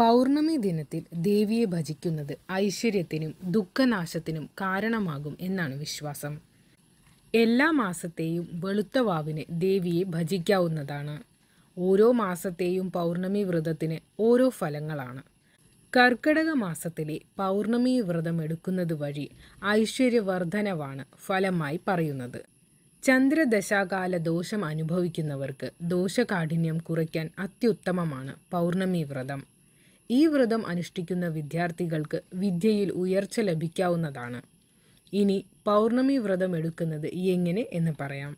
പൗർണമി ദിനത്തിൽ ദേവിയെ ഭജിക്കുന്നത് ഐശ്വര്യത്തിനും ദുഃഖനാശത്തിനും കാരണമാകും എന്നാണ് വിശ്വാസം എല്ലാ മാസത്തെയും വാവിന് ദേവിയെ ഭജിക്കാവുന്നതാണ് ഓരോ മാസത്തെയും പൗർണമി വ്രതത്തിന് ഓരോ ഫലങ്ങളാണ് കർക്കടക മാസത്തിലെ പൗർണമി വ്രതം എടുക്കുന്നത് വഴി ഐശ്വര്യവർദ്ധനവാണ് ഫലമായി പറയുന്നത് ചന്ദ്രദശാകാല ദോഷം അനുഭവിക്കുന്നവർക്ക് ദോഷകാഠിന്യം കുറയ്ക്കാൻ അത്യുത്തമമാണ് പൗർണമി വ്രതം ഈ വ്രതം അനുഷ്ഠിക്കുന്ന വിദ്യാർത്ഥികൾക്ക് വിദ്യയിൽ ഉയർച്ച ലഭിക്കാവുന്നതാണ് ഇനി പൗർണമി വ്രതം എടുക്കുന്നത് എങ്ങനെ എന്ന് പറയാം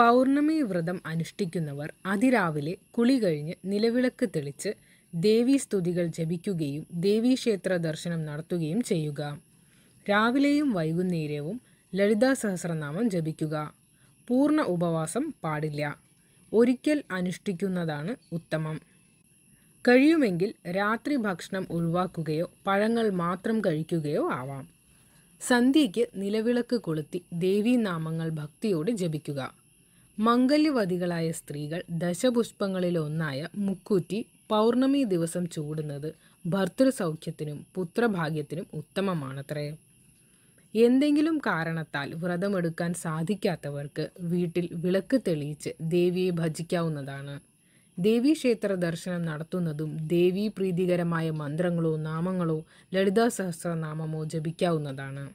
പൗർണമി വ്രതം അനുഷ്ഠിക്കുന്നവർ അതിരാവിലെ കുളി കഴിഞ്ഞ് നിലവിളക്ക് തെളിച്ച് ദേവീ സ്തുതികൾ ജപിക്കുകയും ദേവീക്ഷേത്ര ദർശനം നടത്തുകയും ചെയ്യുക രാവിലെയും വൈകുന്നേരവും ലളിതാ സഹസ്രനാമം ജപിക്കുക പൂർണ്ണ ഉപവാസം പാടില്ല ഒരിക്കൽ അനുഷ്ഠിക്കുന്നതാണ് ഉത്തമം കഴിയുമെങ്കിൽ രാത്രി ഭക്ഷണം ഒഴിവാക്കുകയോ പഴങ്ങൾ മാത്രം കഴിക്കുകയോ ആവാം സന്ധ്യയ്ക്ക് നിലവിളക്ക് കൊളുത്തി ദേവീനാമങ്ങൾ ഭക്തിയോടെ ജപിക്കുക മംഗല്യവതികളായ സ്ത്രീകൾ ദശപുഷ്പങ്ങളിലൊന്നായ മുക്കൂറ്റി പൗർണമി ദിവസം ചൂടുന്നത് ഭർത്തൃസൗഖ്യത്തിനും പുത്രഭാഗ്യത്തിനും ഉത്തമമാണത്രേ എന്തെങ്കിലും കാരണത്താൽ വ്രതമെടുക്കാൻ സാധിക്കാത്തവർക്ക് വീട്ടിൽ വിളക്ക് തെളിയിച്ച് ദേവിയെ ഭജിക്കാവുന്നതാണ് ദേവീക്ഷേത്ര ദർശനം നടത്തുന്നതും ദേവീപ്രീതികരമായ മന്ത്രങ്ങളോ നാമങ്ങളോ ലളിതാ സഹസ്രനാമമോ ജപിക്കാവുന്നതാണ്